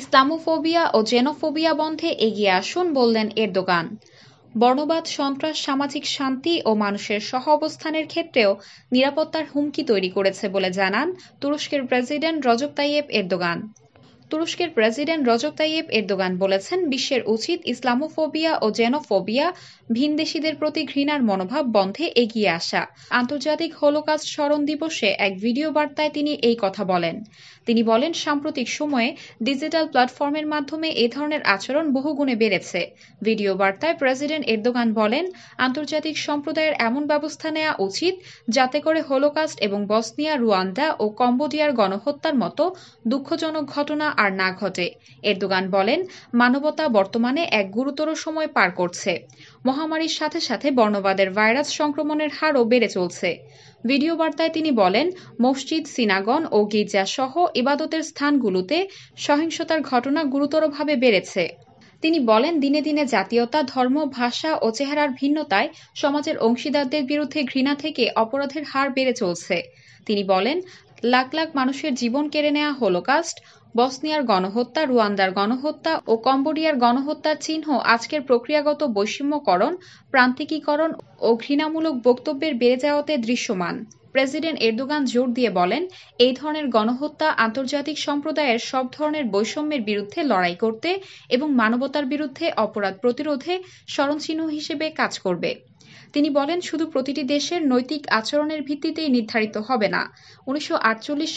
Islamophobia ও xenophobia বন্ধে এগিয়ে আসুন বললেন এরদোগান বর্ণবাদ সন্ত্রাস সামাজিক শান্তি ও মানুষের সহ অবস্থানের ক্ষেত্রেও নিরাপত্তার হুমকি তৈরি করেছে বলে জানান তুরস্কের প্রেসিডেন্ট রজব তাইয়েব এরদোগান তুরস্কের প্রেসিডেন্ট রজব তাইয়েব এরদোগান বলেছেন বিশ্বের উচিত ইসলামোফোবিয়া ও জেনোফোবিয়া ভিনদেশীদের প্রতি ঘৃণার মনোভাব বন্ধে এগিয়ে আসা আন্তর্জাতিক হোলোকাস্ট স্মরণ দিবসে এক ভিডিও বার্তায় তিনি এই কথা বলেন তিনি বলেন সাম্প্রতিক সময়ে ডিজিটাল প্ল্যাটফর্মের মাধ্যমে এ ধরনের আচরণ বহুগুণে বেড়েছে ভিডিও বার্তায় প্রেসিডেন্ট এরদোগান বলেন আন্তর্জাতিক সম্প্রদায়ের এমন ব্যবস্থা নেওয়া উচিত যাতে করে হোলোকাস্ট এবং বসনিয়া রুয়ান্ডা ও কম্বোডিয়ার গণহত্যার মতো দুঃখজনক ঘটনা আর না ঘটে এরদোগান বলেন মানবতা বর্তমানে এক গুরুতর সময় পার করছে মহামারীর সাথে সাথে বর্ণবাদের ভাইরাস সংক্রমণের হারও বেড়ে চলছে ভিডিও বার্তায় তিনি বলেন মসজিদ সিনাগন ও গির্জা সহ ইবাদতের স্থানগুলোতে সহিংসতার ঘটনা গুরুতরভাবে বেড়েছে তিনি বলেন দিনে দিনে জাতীয়তা ধর্ম ভাষা ও চেহারার ভিন্নতায় সমাজের অংশীদারদের বিরুদ্ধে ঘৃণা থেকে অপরাধের হার বেড়ে চলছে তিনি বলেন লাখ লাখ মানুষের জীবন কেড়ে নেয়া হোলোকাস্ট বসনিয়ার গণহত্যা রুয়ান্দার গণহত্যা ও কম্বোডিয়ার গণহত্যার চিহ্ন আজকের প্রক্রিয়াগত বৈষম্যকরণ প্রান্তিকীকরণ ও ঘৃণামূলক বক্তব্যের বেড়ে যাওয়াতে দৃশ্যমান প্রেসিডেন্ট এরদোগান জোর দিয়ে বলেন এই ধরনের গণহত্যা আন্তর্জাতিক সম্প্রদায়ের সব ধরনের বৈষম্যের বিরুদ্ধে লড়াই করতে এবং মানবতার বিরুদ্ধে অপরাধ প্রতিরোধে স্মরণচিহ্ন হিসেবে কাজ করবে তিনি বলেন শুধু প্রতিটি দেশের নৈতিক আচরণের ভিত্তিতেই নির্ধারিত হবে না উনিশশো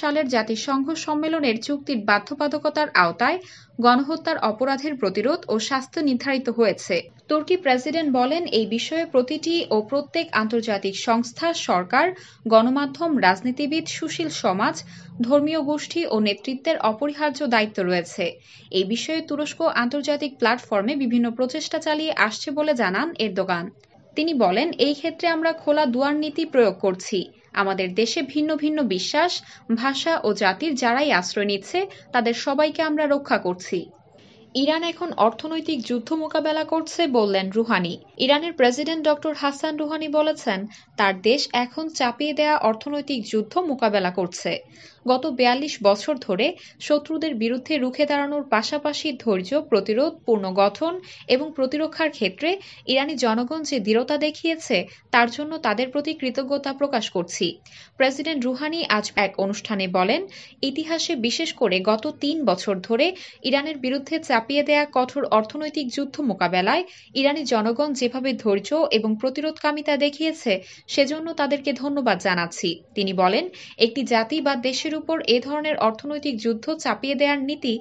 সালের জাতিসংঘ সম্মেলনের চুক্তির বাধ্যবাধকতার আওতায় গণহত্যার অপরাধের প্রতিরোধ ও স্বাস্থ্য নির্ধারিত হয়েছে তুর্কি প্রেসিডেন্ট বলেন এই বিষয়ে প্রতিটি ও প্রত্যেক আন্তর্জাতিক সংস্থা সরকার গণমাধ্যম রাজনীতিবিদ সুশীল সমাজ ধর্মীয় গোষ্ঠী ও নেতৃত্বের অপরিহার্য দায়িত্ব রয়েছে এই বিষয়ে তুরস্ক আন্তর্জাতিক প্ল্যাটফর্মে বিভিন্ন প্রচেষ্টা চালিয়ে আসছে বলে জানান এরদোগান তিনি বলেন এই ক্ষেত্রে আমরা খোলা দুয়ার নীতি প্রয়োগ করছি আমাদের দেশে ভিন্ন ভিন্ন বিশ্বাস ভাষা ও জাতির যারাই আশ্রয় নিচ্ছে তাদের সবাইকে আমরা রক্ষা করছি ইরান এখন অর্থনৈতিক যুদ্ধ মোকাবেলা করছে বললেন রুহানি ইরানের প্রেসিডেন্ট ডক্টর হাসান রুহানি বলেছেন তার দেশ এখন চাপিয়ে দেয়া অর্থনৈতিক যুদ্ধ মোকাবেলা করছে গত বিয়াল্লিশ বছর ধরে শত্রুদের বিরুদ্ধে রুখে দাঁড়ানোর পাশাপাশি ধৈর্য প্রতিরোধ পূর্ণ গঠন এবং প্রতিরক্ষার ক্ষেত্রে ইরানি জনগণ যে দৃঢ়তা দেখিয়েছে তার জন্য তাদের প্রতি কৃতজ্ঞতা প্রকাশ করছি প্রেসিডেন্ট রুহানি আজ এক অনুষ্ঠানে বলেন ইতিহাসে বিশেষ করে গত তিন বছর ধরে ইরানের বিরুদ্ধে চাপিয়ে দেয়া কঠোর অর্থনৈতিক যুদ্ধ মোকাবেলায় ইরানি জনগণ যেভাবে ধৈর্য এবং প্রতিরোধকামিতা দেখিয়েছে সেজন্য তাদেরকে ধন্যবাদ জানাচ্ছি তিনি বলেন একটি জাতি বা দেশের উপর এ ধরনের অর্থনৈতিক যুদ্ধ চাপিয়ে দেয়ার নীতি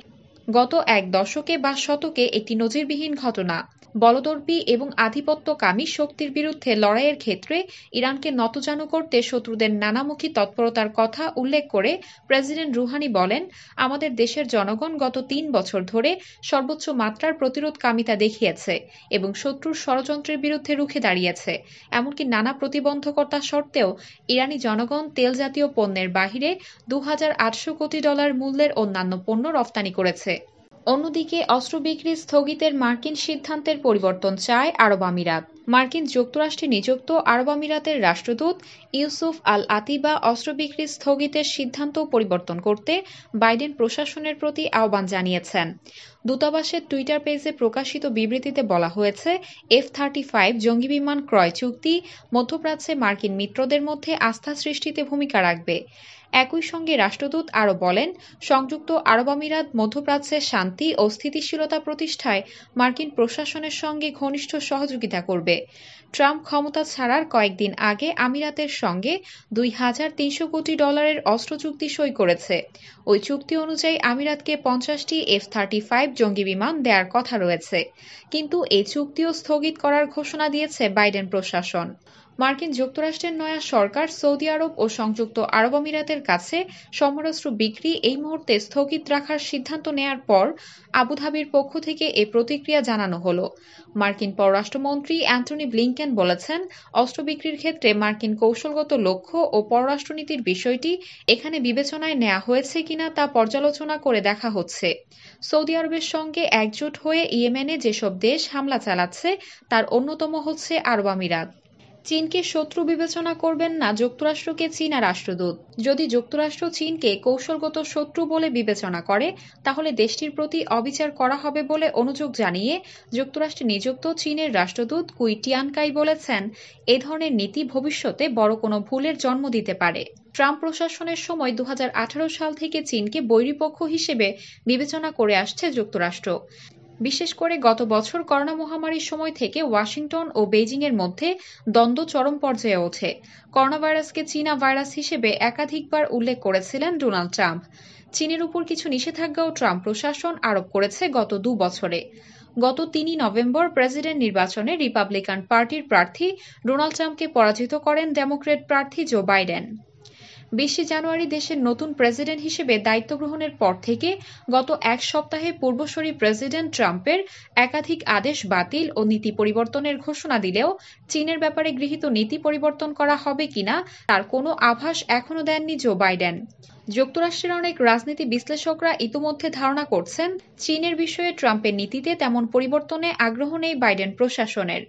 গত এক দশকে বা শতকে একটি নজিরবিহীন ঘটনা বলদর্পী এবং আধিপত্যকামী শক্তির বিরুদ্ধে লড়াইয়ের ক্ষেত্রে ইরানকে নতজানু করতে শত্রুদের নানামুখী তৎপরতার কথা উল্লেখ করে প্রেসিডেন্ট রুহানি বলেন আমাদের দেশের জনগণ গত তিন বছর ধরে সর্বোচ্চ মাত্রার প্রতিরোধকামিতা দেখিয়েছে এবং শত্রুর ষড়যন্ত্রের বিরুদ্ধে রুখে দাঁড়িয়েছে এমনকি নানা প্রতিবন্ধকতা সত্ত্বেও ইরানি জনগণ তেল জাতীয় পণ্যের বাহিরে দু কোটি ডলার মূল্যের অন্যান্য পণ্য রফতানি করেছে অন্যদিকে অস্ত্র বিক্রি স্থগিতের মার্কিন সিদ্ধান্তের পরিবর্তন চায় আরব আমিরাত মার্কিন যুক্তরাষ্ট্রে নিযুক্ত আরব আমিরাতের রাষ্ট্রদূত ইউসুফ আল আতিবা অস্ত্র বিক্রি স্থগিতের সিদ্ধান্ত পরিবর্তন করতে বাইডেন প্রশাসনের প্রতি আহ্বান জানিয়েছেন দূতাবাসের টুইটার পেজে প্রকাশিত বিবৃতিতে বলা হয়েছে এফ থার্টি ফাইভ জঙ্গি বিমান ক্রয় চুক্তি মধ্যপ্রাচ্যে মার্কিন মিত্রদের মধ্যে আস্থা সৃষ্টিতে ভূমিকা রাখবে একই সঙ্গে রাষ্ট্রদূত আরও বলেন সংযুক্ত আরব আমিরাত মধ্যপ্রাচ্যে শান্তি ও স্থিতিশীলতা প্রতিষ্ঠায় মার্কিন প্রশাসনের সঙ্গে ঘনিষ্ঠ সহযোগিতা করবে ট্রাম্প ক্ষমতা ছাড়ার কয়েকদিন আগে আমিরাতের সঙ্গে দুই হাজার তিনশো কোটি ডলারের অস্ত্র চুক্তি সই করেছে ওই চুক্তি অনুযায়ী আমিরাতকে পঞ্চাশটি এফ থার্টি ফাইভ জঙ্গি বিমান দেওয়ার কথা রয়েছে কিন্তু এই চুক্তিও স্থগিত করার ঘোষণা দিয়েছে বাইডেন প্রশাসন মার্কিন যুক্তরাষ্ট্রের নয়া সরকার সৌদি আরব ও সংযুক্ত আরব আমিরাতের কাছে সমরাস্ত্র বিক্রি এই মুহূর্তে স্থগিত রাখার সিদ্ধান্ত নেয়ার পর আবুধাবির পক্ষ থেকে এ প্রতিক্রিয়া জানানো হল মার্কিন পররাষ্ট্রমন্ত্রী অ্যান্টনি ব্লিংকেন বলেছেন অস্ত্র বিক্রির ক্ষেত্রে মার্কিন কৌশলগত লক্ষ্য ও পররাষ্ট্রনীতির বিষয়টি এখানে বিবেচনায় নেওয়া হয়েছে কিনা তা পর্যালোচনা করে দেখা হচ্ছে সৌদি আরবের সঙ্গে একজোট হয়ে ইয়েমেনে যেসব দেশ হামলা চালাচ্ছে তার অন্যতম হচ্ছে আরব আমিরাত চীনকে শত্রু বিবেচনা করবেন না যুক্তরাষ্ট্রকে চীনা রাষ্ট্রদূত যদি যুক্তরাষ্ট্র চীনকে কৌশলগত শত্রু বলে বিবেচনা করে তাহলে দেশটির প্রতি অবিচার করা হবে বলে অনুযোগ জানিয়ে যুক্তরাষ্ট্রে নিযুক্ত চীনের রাষ্ট্রদূত কুই টিয়ানকাই বলেছেন এ ধরনের নীতি ভবিষ্যতে বড় কোনো ভুলের জন্ম দিতে পারে ট্রাম্প প্রশাসনের সময় দু সাল থেকে চীনকে বৈরীপক্ষ হিসেবে বিবেচনা করে আসছে যুক্তরাষ্ট্র বিশেষ করে গত বছর করোনা মহামারীর সময় থেকে ওয়াশিংটন ও বেজিংয়ের মধ্যে দ্বন্দ্ব চরম পর্যায়ে ওঠে করোনা ভাইরাসকে চীনা ভাইরাস হিসেবে একাধিকবার উল্লেখ করেছিলেন ডোনাল্ড ট্রাম্প চীনের উপর কিছু নিষেধাজ্ঞাও ট্রাম্প প্রশাসন আরোপ করেছে গত দু বছরে গত তিনই নভেম্বর প্রেসিডেন্ট নির্বাচনে রিপাবলিকান পার্টির প্রার্থী ডোনাল্ড ট্রাম্পকে পরাজিত করেন ডেমোক্রেট প্রার্থী জো বাইডেন বিশে জানুয়ারি দেশের নতুন প্রেসিডেন্ট হিসেবে দায়িত্ব গ্রহণের পর থেকে গত এক সপ্তাহে পূর্বসরী প্রেসিডেন্ট ট্রাম্পের একাধিক আদেশ বাতিল ও নীতি পরিবর্তনের ঘোষণা দিলেও চীনের ব্যাপারে গৃহীত নীতি পরিবর্তন করা হবে কিনা তার কোনো আভাস এখনও দেননি জো বাইডেন যুক্তরাষ্ট্রের অনেক রাজনীতি বিশ্লেষকরা ইতোমধ্যে ধারণা করছেন চীনের বিষয়ে ট্রাম্পের নীতিতে তেমন পরিবর্তনে আগ্রহ নেই বাইডেন প্রশাসনের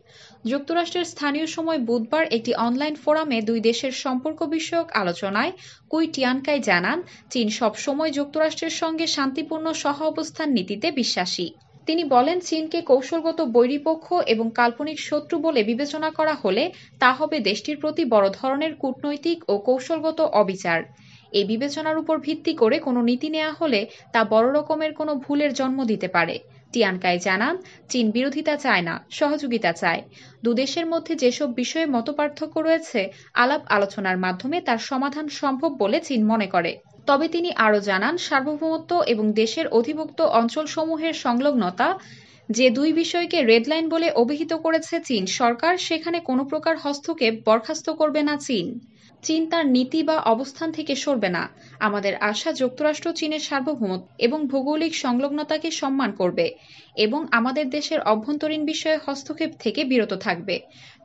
যুক্তরাষ্ট্রের স্থানীয় সময় বুধবার একটি অনলাইন ফোরামে দুই দেশের সম্পর্ক বিষয়ক আলোচনায় কুই টিয়ানকাই জানান চীন সবসময় যুক্তরাষ্ট্রের সঙ্গে শান্তিপূর্ণ সহ অবস্থান নীতিতে বিশ্বাসী তিনি বলেন চীনকে কৌশলগত বৈরীপক্ষ এবং কাল্পনিক শত্রু বলে বিবেচনা করা হলে তা হবে দেশটির প্রতি বড় ধরনের কূটনৈতিক ও কৌশলগত অবিচার এই বিবেচনার উপর ভিত্তি করে কোনো নীতি নেওয়া হলে তা বড় রকমের কোনো ভুলের জন্ম দিতে পারে টিয়ানকাই জানান চীন বিরোধিতা চায় না সহযোগিতা চায় দুদেশের মধ্যে যেসব বিষয়ে মতপার্থক্য রয়েছে আলাপ আলোচনার মাধ্যমে তার সমাধান সম্ভব বলে চীন মনে করে তবে তিনি আরও জানান সার্বভৌমত্ব এবং দেশের অধিভুক্ত অঞ্চলসমূহের সংলগ্নতা যে দুই বিষয়কে রেড লাইন বলে অভিহিত করেছে চীন সরকার সেখানে কোনো প্রকার হস্তক্ষেপ বরখাস্ত করবে না চীন চীন তার নীতি বা অবস্থান থেকে সরবে না আমাদের আশা যুক্তরাষ্ট্র চীনের সার্বভৌমত্ব এবং ভৌগোলিক সংলগ্নতাকে সম্মান করবে এবং আমাদের দেশের অভ্যন্তরীণ বিষয়ে হস্তক্ষেপ থেকে বিরত থাকবে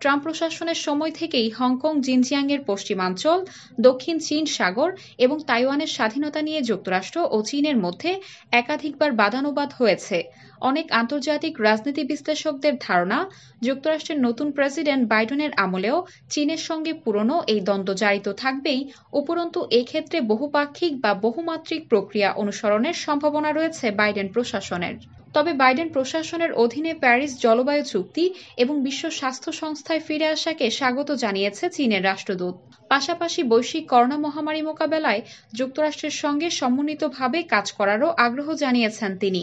ট্রাম্প প্রশাসনের সময় থেকেই হংকং জিনজিয়াং এর পশ্চিমাঞ্চল দক্ষিণ চীন সাগর এবং তাইওয়ানের স্বাধীনতা নিয়ে যুক্তরাষ্ট্র ও চীনের মধ্যে একাধিকবার বাদানুবাদ হয়েছে অনেক আন্তর্জাতিক রাজনীতি বিশ্লেষকদের ধারণা যুক্তরাষ্ট্রের নতুন প্রেসিডেন্ট বাইডেনের আমলেও চীনের সঙ্গে পুরনো এই দ্বন্দ্ব ছন্দ জারিত থাকবেই উপরন্তু এক্ষেত্রে বহুপাক্ষিক বা বহুমাত্রিক প্রক্রিয়া অনুসরণের সম্ভাবনা রয়েছে বাইডেন প্রশাসনের তবে বাইডেন প্রশাসনের অধীনে প্যারিস জলবায়ু চুক্তি এবং বিশ্ব স্বাস্থ্য সংস্থায় ফিরে আসাকে স্বাগত জানিয়েছে চীনের রাষ্ট্রদূত পাশাপাশি বৈশ্বিক করোনা মহামারী মোকাবেলায় যুক্তরাষ্ট্রের সঙ্গে সমন্বিতভাবে কাজ করারও আগ্রহ জানিয়েছেন তিনি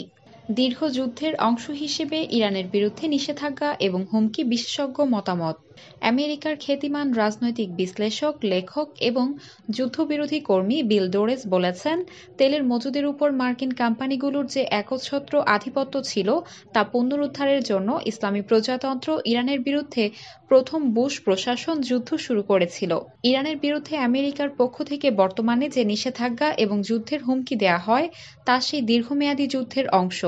দীর্ঘ যুদ্ধের অংশ হিসেবে ইরানের বিরুদ্ধে নিষেধাজ্ঞা এবং হুমকি বিশেষজ্ঞ মতামত আমেরিকার খ্যাতিমান রাজনৈতিক বিশ্লেষক লেখক এবং যুদ্ধবিরোধী কর্মী বিল ডোরেস বলেছেন তেলের মজুদের উপর মার্কিন কোম্পানিগুলোর যে একচ্ছত্র আধিপত্য ছিল তা পুনরুদ্ধারের জন্য ইসলামী প্রজাতন্ত্র ইরানের বিরুদ্ধে প্রথম বুশ প্রশাসন যুদ্ধ শুরু করেছিল ইরানের বিরুদ্ধে আমেরিকার পক্ষ থেকে বর্তমানে যে নিষেধাজ্ঞা এবং যুদ্ধের হুমকি দেয়া হয় তা সেই দীর্ঘমেয়াদী যুদ্ধের অংশ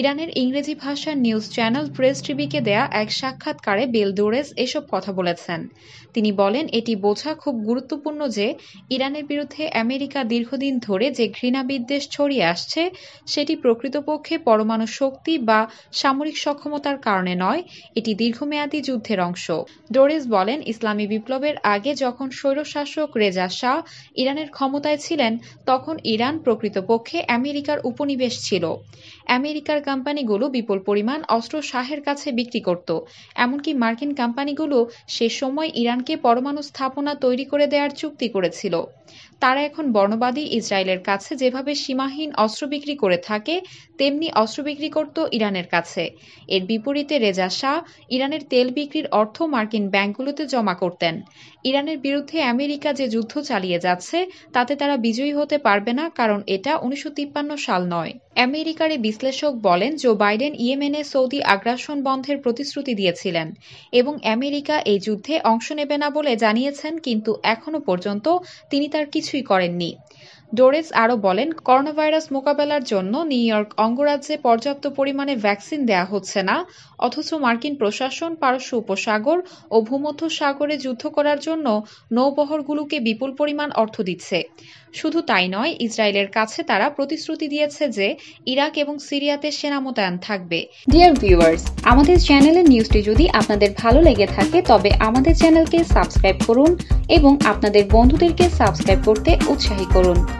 ইরানের ইংরেজি ভাষার নিউজ চ্যানেল প্রেস টিভিকে দেয়া এক সাক্ষাৎকারে বেলদোরেস এসব কথা বলেছেন তিনি বলেন এটি বোঝা খুব গুরুত্বপূর্ণ যে ইরানের বিরুদ্ধে আমেরিকা দীর্ঘদিন ধরে যে ঘৃণা বিদ্বেষ ছড়িয়ে আসছে সেটি প্রকৃতপক্ষে পরমাণু শক্তি বা সামরিক সক্ষমতার কারণে নয় এটি দীর্ঘমেয়াদী যুদ্ধের অংশ ডোরেস বলেন ইসলামী বিপ্লবের আগে যখন স্বৈরশাসক রেজা শাহ ইরানের ক্ষমতায় ছিলেন তখন ইরান প্রকৃতপক্ষে আমেরিকার উপনিবেশ ছিল আমেরিকার কোম্পানিগুলো বিপুল পরিমাণ অস্ত্র শাহের কাছে বিক্রি করত এমনকি মার্কিন কোম্পানিগুলো সে সময় ইরানকে পরমাণু স্থাপনা তৈরি করে দেয়ার চুক্তি করেছিল তারা এখন বর্ণবাদী ইসরায়েলের কাছে যেভাবে সীমাহীন অস্ত্র বিক্রি করে থাকে তেমনি অস্ত্র বিক্রি করত ইরানের কাছে এর বিপরীতে রেজা শাহ ইরানের তেল বিক্রির অর্থ মার্কিন ব্যাংকগুলোতে জমা করতেন ইরানের বিরুদ্ধে আমেরিকা যে যুদ্ধ চালিয়ে যাচ্ছে তাতে তারা বিজয়ী হতে পারবে না কারণ এটা উনিশশো সাল নয় আমেরিকার বিশ্লেষক বলেন জো বাইডেন ইয়েমেনে সৌদি আগ্রাসন বন্ধের প্রতিশ্রুতি দিয়েছিলেন এবং আমেরিকা এই যুদ্ধে অংশ নেবে না বলে জানিয়েছেন কিন্তু এখনো পর্যন্ত তিনি তার কিছু কিছুই করেননি ডোরেস আরও বলেন করোনাভাইরাস মোকাবেলার জন্য নিউ ইয়র্ক অঙ্গরাজ্যে পর্যাপ্ত পরিমাণে ভ্যাকসিন দেয়া হচ্ছে না অথচ মার্কিন প্রশাসন পারস্য উপসাগর ও ভূমধ্য সাগরে যুদ্ধ করার জন্য নৌবহরগুলোকে বিপুল পরিমাণ অর্থ দিচ্ছে শুধু তাই নয় ইসরায়েলের কাছে তারা প্রতিশ্রুতি দিয়েছে যে ইরাক এবং সিরিয়াতে সেনা মোতায়েন থাকবে ডিয়ার ভিউয়ার্স আমাদের চ্যানেলের নিউজটি যদি আপনাদের ভালো লেগে থাকে তবে আমাদের চ্যানেলকে সাবস্ক্রাইব করুন এবং আপনাদের বন্ধুদেরকে সাবস্ক্রাইব করতে উৎসাহী করুন